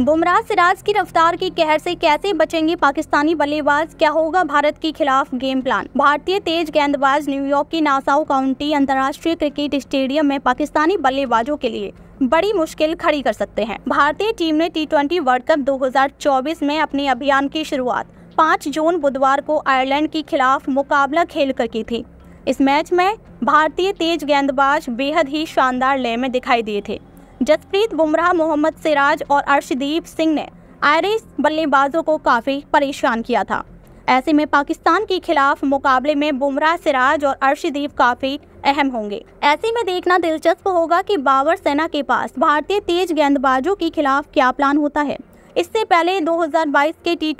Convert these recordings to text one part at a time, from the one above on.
बुमराह सिराज की रफ्तार के कहर से कैसे बचेंगे पाकिस्तानी बल्लेबाज क्या होगा भारत के खिलाफ गेम प्लान भारतीय तेज गेंदबाज न्यूयॉर्क के नासाउ काउंटी अंतर्राष्ट्रीय क्रिकेट स्टेडियम में पाकिस्तानी बल्लेबाजों के लिए बड़ी मुश्किल खड़ी कर सकते हैं भारतीय टीम ने टी वर्ल्ड कप दो में अपने अभियान की शुरुआत पाँच जून बुधवार को आयरलैंड के खिलाफ मुकाबला खेल कर की थी इस मैच में भारतीय तेज गेंदबाज बेहद ही शानदार लय में दिखाई दिए थे जसप्रीत बुमराह मोहम्मद सिराज और अर्शदीप सिंह ने आयरिश बल्लेबाजों को काफ़ी परेशान किया था ऐसे में पाकिस्तान के खिलाफ मुकाबले में बुमराह सिराज और अर्शदीप काफ़ी अहम होंगे ऐसे में देखना दिलचस्प होगा कि बाबर सेना के पास भारतीय तेज गेंदबाजों के खिलाफ क्या प्लान होता है इससे पहले 2022 के टी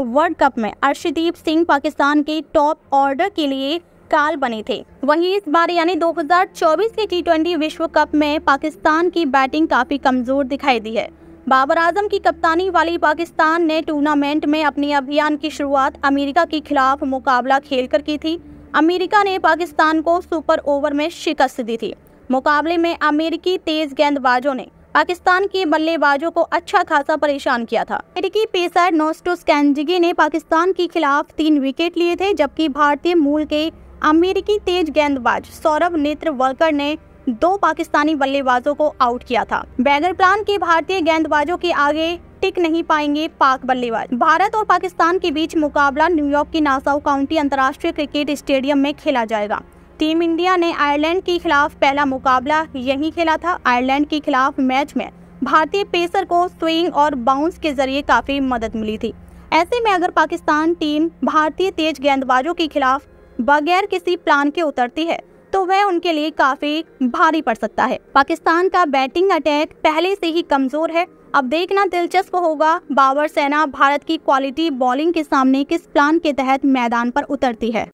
वर्ल्ड कप में अर्शदीप सिंह पाकिस्तान के टॉप ऑर्डर के लिए काल बने थे वहीं इस बार यानी 2024 के टी विश्व कप में पाकिस्तान की बैटिंग काफ़ी कमज़ोर दिखाई दी है बाबर आजम की कप्तानी वाली पाकिस्तान ने टूर्नामेंट में अपने अभियान की शुरुआत अमेरिका के खिलाफ मुकाबला खेलकर की थी अमेरिका ने पाकिस्तान को सुपर ओवर में शिकस्त दी थी मुकाबले में अमेरिकी तेज गेंदबाजों ने पाकिस्तान के बल्लेबाजों को अच्छा खासा परेशान किया था अमेरिकी पेसर नोस्टोस ने पाकिस्तान के खिलाफ तीन विकेट लिए थे जबकि भारतीय मूल के अमेरिकी तेज गेंदबाज सौरभ नेत्र वर्कर ने दो पाकिस्तानी बल्लेबाजों को आउट किया था बैगर प्लान के भारतीय गेंदबाजों के आगे टिक नहीं पाएंगे पाक बल्लेबाज भारत और पाकिस्तान के बीच मुकाबला न्यूयॉर्क की नासाउ काउंटी अंतर्राष्ट्रीय क्रिकेट स्टेडियम में खेला जाएगा टीम इंडिया ने आयरलैंड के खिलाफ पहला मुकाबला यही खेला था आयरलैंड के खिलाफ मैच में भारतीय पेसर को स्विंग और बाउंस के जरिए काफी मदद मिली थी ऐसे में अगर पाकिस्तान टीम भारतीय तेज गेंदबाजों के खिलाफ बगैर किसी प्लान के उतरती है तो वह उनके लिए काफी भारी पड़ सकता है पाकिस्तान का बैटिंग अटैक पहले से ही कमजोर है अब देखना दिलचस्प होगा बाबर सेना भारत की क्वालिटी बॉलिंग के सामने किस प्लान के तहत मैदान पर उतरती है